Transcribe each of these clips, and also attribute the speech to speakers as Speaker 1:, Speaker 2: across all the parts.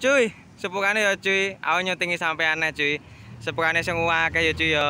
Speaker 1: cuy sepukane ya cuy aku nyutingi sampai aneh cuy sepukane sing kayak ya cuy ya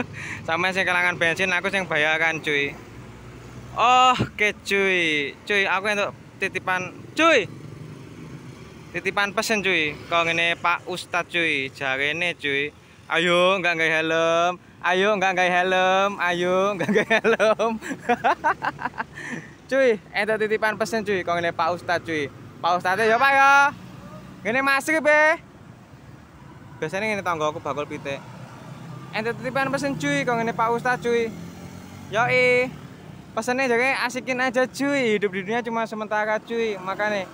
Speaker 1: sama sing kelangan bensin aku sing bayarkan cuy oh ke cuy cuy aku untuk titipan cuy titipan pesen cuy kalau ini pak ustad cuy jari ini cuy ayo enggak enggak helm ayo enggak enggak helm ayo enggak enggak helm cuy itu titipan pesen cuy kalau ini pak ustad cuy pak ustadnya ya pak ya Ngene masih be. Biasanya ngene tanggoku bakul pitik. Ente titipan pesen cuy kau gini Pak Ustaz cuy. Yoi. Pesennya jadi asikin aja cuy, hidup di dunia cuma sementara cuy. Makanya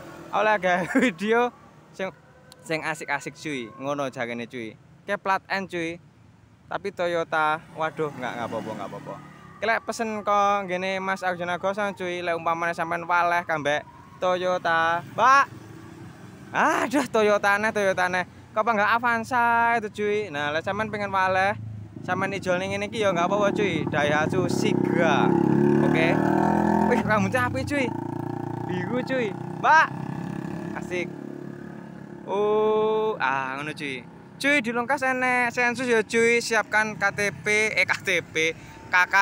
Speaker 1: gak video sing sing asik-asik cuy, ngono jarene cuy. Kayak plat N cuy. Tapi Toyota, waduh nggak nggak apa-apa nggak apa-apa. pesen kok gini Mas Arjuna kosong cuy, lek umpamane sampean waleh kambek Toyota. Pak, aduh Toyota nih Toyota aneh apa nggak Avanza itu cuy nah lah cuman pengen waleh cuman ijol ning ini ya nggak apa-apa cuy Daihatsu Sigra oke okay? wih capek cuy biru cuy mbak asik oh ah ngono cuy cuy di lengkas enek sensus ya cuy siapkan KTP eh KTP KK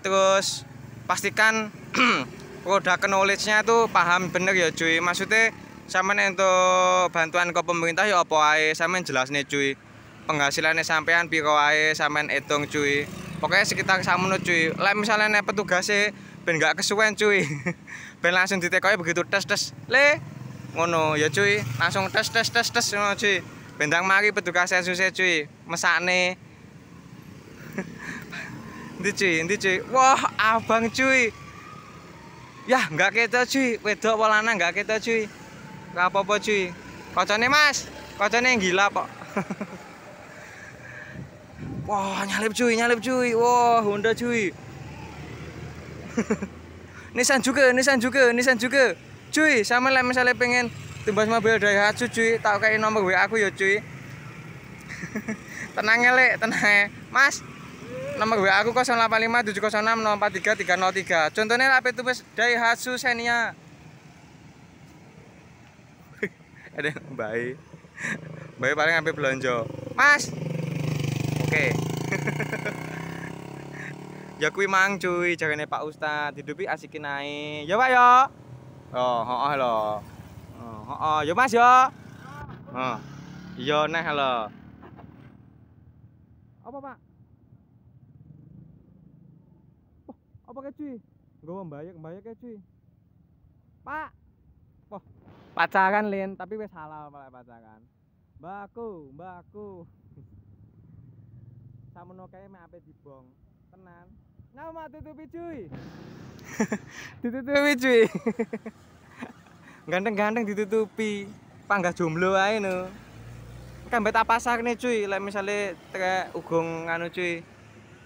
Speaker 1: terus pastikan produk knowledge-nya tuh paham bener ya cuy maksudnya sampean untuk bantuan ke pemerintah ya apa ae jelas nih cuy penghasilannya sampean piro ae sampean hitung cuy pokoknya sekitar sama nih cuy lek misalnya nih petugasnya ben gak kesuwen cuy ben langsung ditekoi begitu tes tes le ngono ya cuy langsung tes tes tes tes ngono cuy bentang mari petugas susah cuy mesane, ini cuy, ini cuy. Wah, abang cuy. ya nggak kita cuy. Wedok apa lanang nggak kita cuy. Gak apa-apa cuy. Kocone Mas, kocone yang gila kok. Wah, wow, nyalip cuy, nyalip cuy. Wah, Honda cuy. Nissan juga, Nissan juga, Nissan juga. Cuy, sama lah misalnya pengen tumbas mobil Daihatsu cuy, tau kayak nomor WA aku ya cuy. Tenangnya Le, Tenangnya ya. Mas, nomor WA aku 085706 303 Contohnya apa itu Mas Daihatsu Xenia. ada yang baik bayi paling sampai belanja mas oke okay. ya kui mang cuy jarane Pak Ustad hidupi asikin naik ya Pak ya oh oh oh, oh. ya Mas ya oh iya nih halo apa Pak oh, apa ke cuy gua banyak mbayek ya cuy Pak pacaran lin tapi wes halal malah pacaran baku mbakku sama nokai mau apa dibong tenan mau tutupi cuy ditutupi cuy ganteng-ganteng ditutupi panggah jomblo aja nu kan beta pasar nih cuy like misalnya tre ugong anu cuy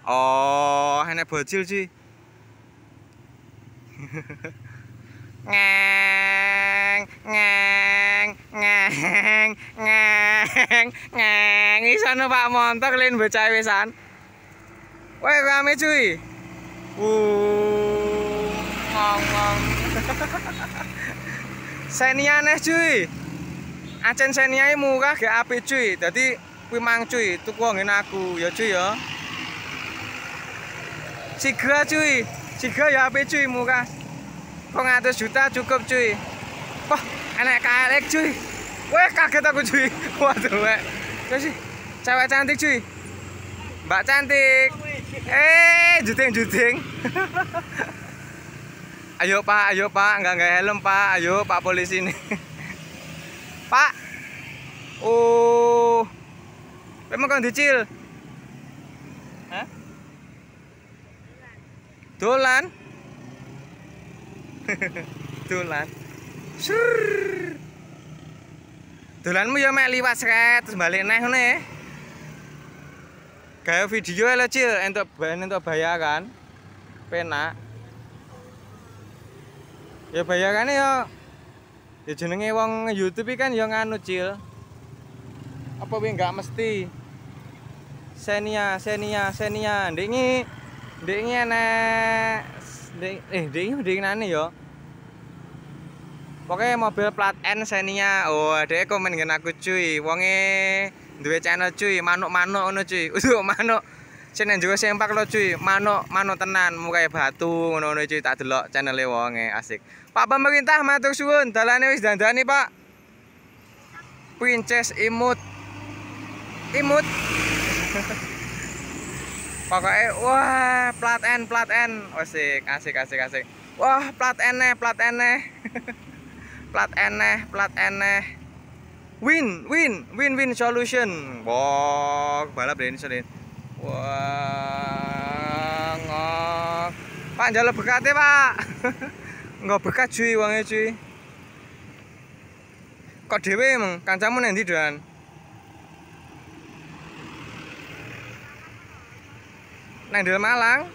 Speaker 1: oh enak bocil cuy ngang ngang ngang ngang ngang isan Pak Montok lin bocah wisan. Woi rame cuy. Uh ngong ngong. Seniane cuy. Acen seniai murah gak api cuy. jadi kuwi mang cuy, tuku ngene aku ya cuy ya. Sigra cuy. Sigra ya api cuy murah. 200 juta cukup cuy wah enak KLX cuy weh kaget aku cuy waduh weh sih cewek cantik cuy mbak cantik eh juting juting ayo pak ayo pak nggak nggak helm pak ayo pak polisi nih pak oh memang kan dicil Hah? dolan dolan dolanmu ya mek liwat sret terus balik neh ngene kayak video lo cil untuk bahan bayaran pena ya bayaran ya ya jenenge wong YouTube kan yang nganu cil apa bi nggak mesti senia senia senia dingin dingin enak eh dia ini dia nani yo pokoknya mobil plat N Xenia oh dia komen gak aku cuy wonge dua channel cuy manuk manuk ono cuy uduh manuk channel juga sempak lo cuy manuk manuk tenan muka batu ono ono cuy tak delok channel wonge asik pak pemerintah matuk suwun dalan wis dandani pak princess imut imut pokoknya wah plat N plat N asik asik asik asik wah plat N plat N plat N plat N win win win win solution wah wow, balap deh ini sulit wah ngok pak jalan ya pak nggak berkat cuy uangnya cuy kok dewe emang kancamu nanti dan Nendel Malang.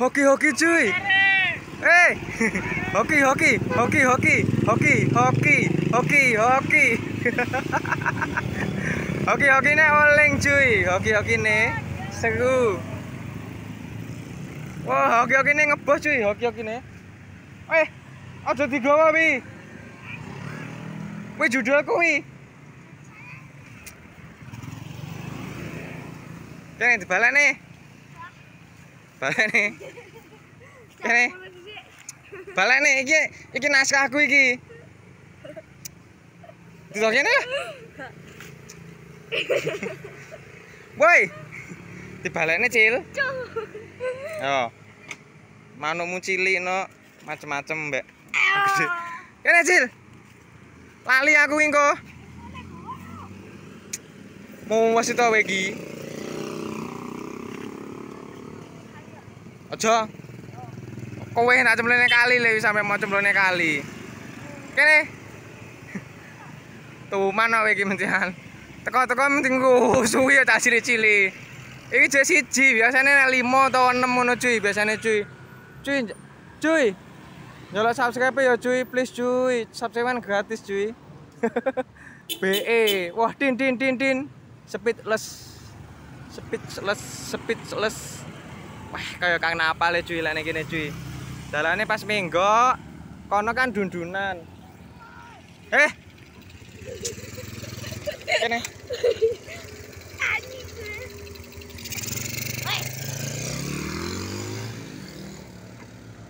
Speaker 1: Hoki hoki cuy. Eh, hoki hoki hoki hoki hoki hoki hoki hoki. hoki hoki ne oleng cuy. Hoki hoki ne seru. Wah, hoki hoki ne ngebos cuy. Hoki hoki ne. Eh, aja digawa wi. Kuwi judul kuwi. Jangan dibalik nih. balik nih balik nih iki iki naskah aku iki tidak kene woi di balik nih cil oh manukmu cilik no macem-macem mbak kene cil lali aku ingko mau masih tau lagi aja kowe nak cemplene kali lho sampe mau cemplene kali kene tuh mana kowe iki mencihan teko teko mendingku suwi ya tak siri cili ini jadi siji biasanya nak lima atau enam ngono cuy biasanya cuy cuy cuy nyala subscribe ya cuy please cuy subscribe gratis cuy be wah din din din din speedless speedless speedless wah kayak kang le cuy lene gini cuy Jalannya pas Minggu, kono kan dundunan eh ini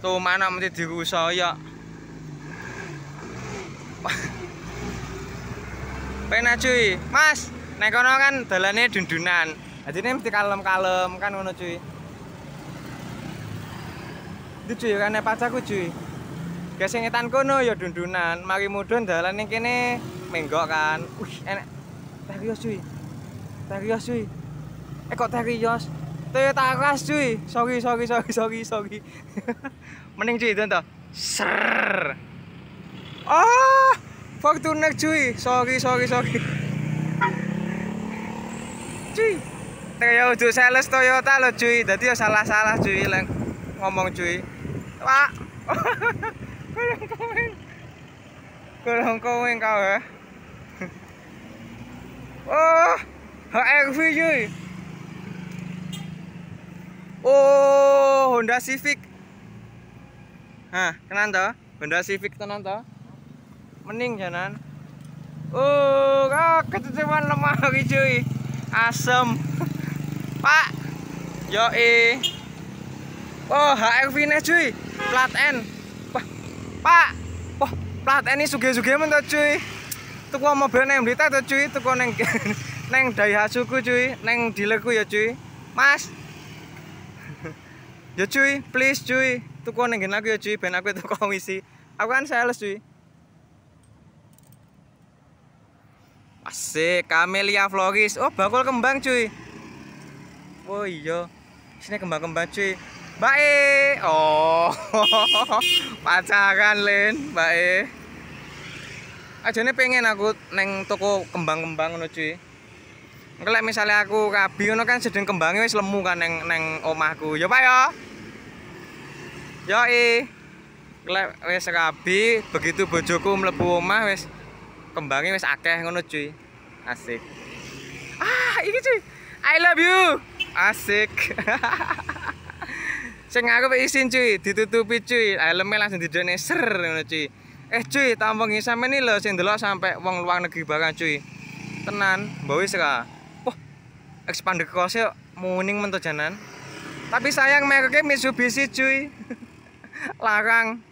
Speaker 1: tuh mana mesti digusaya pena cuy mas Nekono kan jalannya dundunan jadi ini mesti kalem-kalem kan ngono cuy itu cuy, kan pacaku cuy. Gasing etan kono ya dundunan, mari mudun dalan ning kene menggok kan. Wih, enak. Terios cuy. Terios cuy. Eh kok terios? Toyota Rush cuy. Sorry, sorry, sorry, sorry, sorry. Mending cuy, itu toh. Ser. Ah, Fortuner cuy. Sorry, sorry, sorry. cuy. Kayak udah sales Toyota lo cuy. jadi ya salah-salah cuy leng ngomong cuy. Pak. Kurang kowe. Kurang kowe kau ya. oh HRV cuy. Oh, Honda Civic. Hah, tenan to? Honda Civic tenan to? Mending janan. Oh, kau ketutupan lemah lagi cuy. Asem. Pak. Yo eh. Oh, hrv nih cuy plat N Wah, Pak wah plat N ini suge-suge men cuy tuku mobil neng berita, tuh cuy tuku neng neng Daihatsu ku cuy neng dileku ya cuy Mas ya cuy please cuy tuku neng gen aku ya cuy ben aku itu komisi aku kan sales cuy Asik, Camelia Floris, Oh, bakul kembang cuy. Oh iya. Sini kembang-kembang cuy. Bae. Oh. Pacaran Len, bae. Ajane pengen aku neng toko kembang-kembang ngono cuy. Engko aku kabi ngono kan sedeng kembangnya wis lemu kan neng neng omahku. Ya Pak ya. Yo i. Lek wis kabi begitu bojoku mlebu omah wis kembangnya wis akeh ngono cuy. Asik. Ah, ini cuy. I love you. Asik. sing aku isin cuy ditutupi cuy helmnya langsung didone ser cuy eh cuy tampungin sampe nih lo sing dulu sampe wong luar negeri bahkan cuy tenan bawa sih kak wah expander kosnya muning mentu janan tapi sayang mereknya Mitsubishi cuy larang